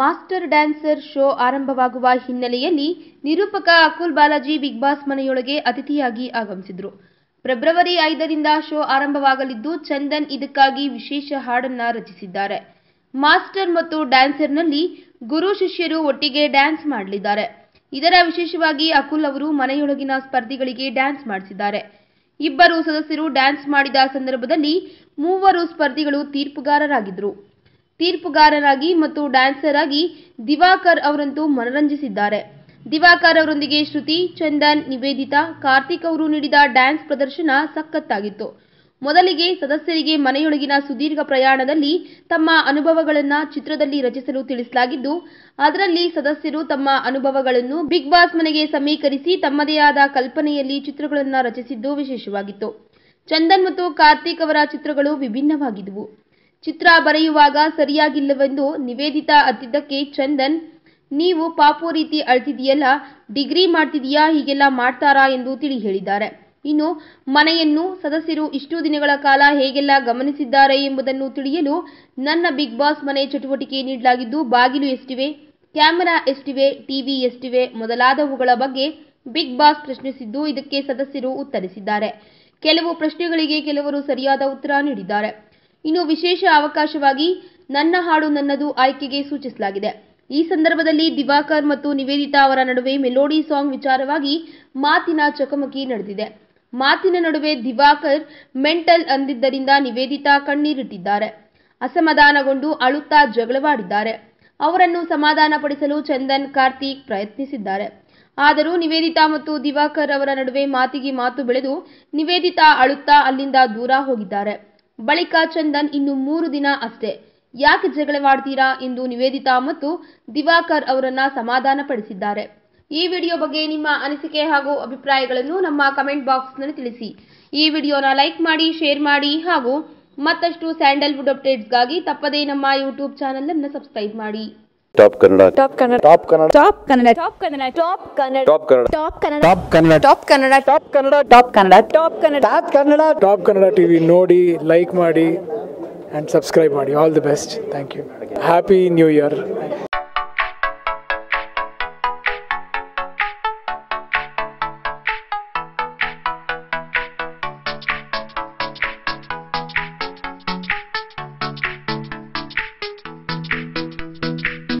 master dancer show ಆರಂಭವಾಗುವ ಹಿನ್ನೆಲೆಯಲ್ಲಿ ನಿರೂಪಕ ಅಕುಲ್ ಬಾಲಾಜಿ ಬಿಗ್ ಬಾಸ್ ಮನೆಯೊಳಗೆ ಅತಿಥಿಯಾಗಿ ಆಗಮಿಸಿದರು ಫೆಬ್ರವರಿ ಐದರಿಂದ ಶೋ ಆರಂಭವಾಗಲಿದ್ದು ಚಂದನ್ ಇದಕ್ಕಾಗಿ ವಿಶೇಷ ಹಾಡನ್ನ ರಚಿಸಿದ್ದಾರೆ ಮಾಸ್ಟರ್ ಮತ್ತು ಡ್ಯಾನ್ಸರ್ನಲ್ಲಿ ಗುರು ಶಿಷ್ಯರು ಒಟ್ಟಿಗೆ ಡ್ಯಾನ್ಸ್ ಮಾಡಲಿದ್ದಾರೆ ಇದರ ವಿಶೇಷವಾಗಿ ಅಕುಲ್ ಅವರು ಮನೆಯೊಳಗಿನ ಸ್ಪರ್ಧಿಗಳಿಗೆ ಡ್ಯಾನ್ಸ್ ಮಾಡಿಸಿದ್ದಾರೆ ಇಬ್ಬರು ಸದಸ್ಯರು ಡ್ಯಾನ್ಸ್ ಮಾಡಿದ ಸಂದರ್ಭದಲ್ಲಿ ಮೂವರು ಸ್ಪರ್ಧಿಗಳು ತೀರ್ಪುಗಾರರಾಗಿದ್ದರು ತೀರ್ಪುಗಾರರಾಗಿ ಮತ್ತು ಡ್ಯಾನ್ಸರ್ ಆಗಿ ದಿವಾಕರ್ ಅವರಂತೂ ಮನರಂಜಿಸಿದ್ದಾರೆ ದಿವಾಕರ್ ಅವರೊಂದಿಗೆ ಶ್ರುತಿ ಚಂದನ್ ನಿವೇದಿತಾ ಕಾರ್ತಿಕ್ ಅವರು ನೀಡಿದ ಡ್ಯಾನ್ಸ್ ಪ್ರದರ್ಶನ ಸಖತ್ತಾಗಿತ್ತು ಮೊದಲಿಗೆ ಸದಸ್ಯರಿಗೆ ಮನೆಯೊಳಗಿನ ಸುದೀರ್ಘ ಪ್ರಯಾಣದಲ್ಲಿ ತಮ್ಮ ಅನುಭವಗಳನ್ನು ಚಿತ್ರದಲ್ಲಿ ರಚಿಸಲು ತಿಳಿಸಲಾಗಿದ್ದು ಅದರಲ್ಲಿ ಸದಸ್ಯರು ತಮ್ಮ ಅನುಭವಗಳನ್ನು ಬಿಗ್ ಬಾಸ್ ಮನೆಗೆ ಸಮೀಕರಿಸಿ ತಮ್ಮದೇ ಆದ ಕಲ್ಪನೆಯಲ್ಲಿ ಚಿತ್ರಗಳನ್ನು ರಚಿಸಿದ್ದು ವಿಶೇಷವಾಗಿತ್ತು ಚಂದನ್ ಮತ್ತು ಕಾರ್ತಿಕ್ ಅವರ ಚಿತ್ರಗಳು ವಿಭಿನ್ನವಾಗಿದ್ದವು ಚಿತ್ರ ಬರೆಯುವಾಗ ಸರಿಯಾಗಿಲ್ಲವೆಂದು ನಿವೇದಿತಾ ಅತ್ತಿದ್ದಕ್ಕೆ ಚಂದನ್ ನೀವು ಪಾಪು ರೀತಿ ಅಳ್ತಿದೆಯಲ್ಲ ಡಿಗ್ರಿ ಮಾಡ್ತಿದೀಯಾ ಹೀಗೆಲ್ಲ ಮಾಡ್ತಾರಾ ಎಂದು ತಿಳಿ ಹೇಳಿದ್ದಾರೆ ಇನ್ನು ಮನೆಯನ್ನು ಸದಸ್ಯರು ಇಷ್ಟು ದಿನಗಳ ಕಾಲ ಹೇಗೆಲ್ಲ ಗಮನಿಸಿದ್ದಾರೆ ಎಂಬುದನ್ನು ತಿಳಿಯಲು ನನ್ನ ಬಿಗ್ ಬಾಸ್ ಮನೆ ಚಟುವಟಿಕೆ ನೀಡಲಾಗಿದ್ದು ಬಾಗಿಲು ಎಷ್ಟಿವೆ ಕ್ಯಾಮೆರಾ ಎಷ್ಟಿವೆ ಟಿವಿ ಎಷ್ಟಿವೆ ಮೊದಲಾದವುಗಳ ಬಗ್ಗೆ ಬಿಗ್ ಬಾಸ್ ಪ್ರಶ್ನಿಸಿದ್ದು ಇದಕ್ಕೆ ಸದಸ್ಯರು ಉತ್ತರಿಸಿದ್ದಾರೆ ಕೆಲವು ಪ್ರಶ್ನೆಗಳಿಗೆ ಕೆಲವರು ಸರಿಯಾದ ಉತ್ತರ ನೀಡಿದ್ದಾರೆ ಇನ್ನು ವಿಶೇಷ ಅವಕಾಶವಾಗಿ ನನ್ನ ಹಾಡು ನನ್ನದು ಆಯ್ಕೆಗೆ ಸೂಚಿಸಲಾಗಿದೆ ಈ ಸಂದರ್ಭದಲ್ಲಿ ದಿವಾಕರ್ ಮತ್ತು ನಿವೇದಿತಾ ಅವರ ನಡುವೆ ಮೆಲೋಡಿ ಸಾಂಗ್ ವಿಚಾರವಾಗಿ ಮಾತಿನ ಚಕಮಕಿ ನಡೆದಿದೆ ಮಾತಿನ ನಡುವೆ ದಿವಾಕರ್ ಮೆಂಟಲ್ ಅಂದಿದ್ದರಿಂದ ನಿವೇದಿತಾ ಕಣ್ಣೀರಿಟ್ಟಿದ್ದಾರೆ ಅಸಮಾಧಾನಗೊಂಡು ಅಳುತ್ತಾ ಜಗಳವಾಡಿದ್ದಾರೆ ಅವರನ್ನು ಸಮಾಧಾನಪಡಿಸಲು ಚಂದನ್ ಕಾರ್ತಿಕ್ ಪ್ರಯತ್ನಿಸಿದ್ದಾರೆ ಆದರೂ ನಿವೇದಿತಾ ಮತ್ತು ದಿವಾಕರ್ ಅವರ ನಡುವೆ ಮಾತಿಗೆ ಮಾತು ಬೆಳೆದು ನಿವೇದಿತಾ ಅಳುತ್ತಾ ಅಲ್ಲಿಂದ ದೂರ ಹೋಗಿದ್ದಾರೆ ಬಳಿಕ ಚಂದನ್ ಇನ್ನು ಮೂರು ದಿನ ಅಷ್ಟೇ ಯಾಕೆ ಜಗಳವಾಡ್ತೀರಾ ಎಂದು ನಿವೇದಿತಾ ಮತ್ತು ದಿವಾಕರ್ ಅವರನ್ನ ಸಮಾಧಾನಪಡಿಸಿದ್ದಾರೆ ಈ ವಿಡಿಯೋ ಬಗ್ಗೆ ನಿಮ್ಮ ಅನಿಸಿಕೆ ಹಾಗೂ ಅಭಿಪ್ರಾಯಗಳನ್ನು ನಮ್ಮ ಕಮೆಂಟ್ ಬಾಕ್ಸ್ನಲ್ಲಿ ತಿಳಿಸಿ ಈ ವಿಡಿಯೋನ ಲೈಕ್ ಮಾಡಿ ಶೇರ್ ಮಾಡಿ ಹಾಗೂ ಮತ್ತಷ್ಟು ಸ್ಯಾಂಡಲ್ವುಡ್ ಅಪ್ಡೇಟ್ಸ್ಗಾಗಿ ತಪ್ಪದೇ ನಮ್ಮ ಯೂಟ್ಯೂಬ್ ಅನ್ನು ಸಬ್ಸ್ಕ್ರೈಬ್ ಮಾಡಿ top Kannada top Kannada top Kannada top Kannada top Kannada top Kannada top Kannada top Kannada top Kannada top Kannada top Kannada top Kannada top Kannada top Kannada TV ನೋಡಿ ಲೈಕ್ ಮಾಡಿ ಆ್ಯಂಡ್ ಸಬ್ಸ್ಕ್ರೈಬ್ ಮಾಡಿ all the best thank you happy new year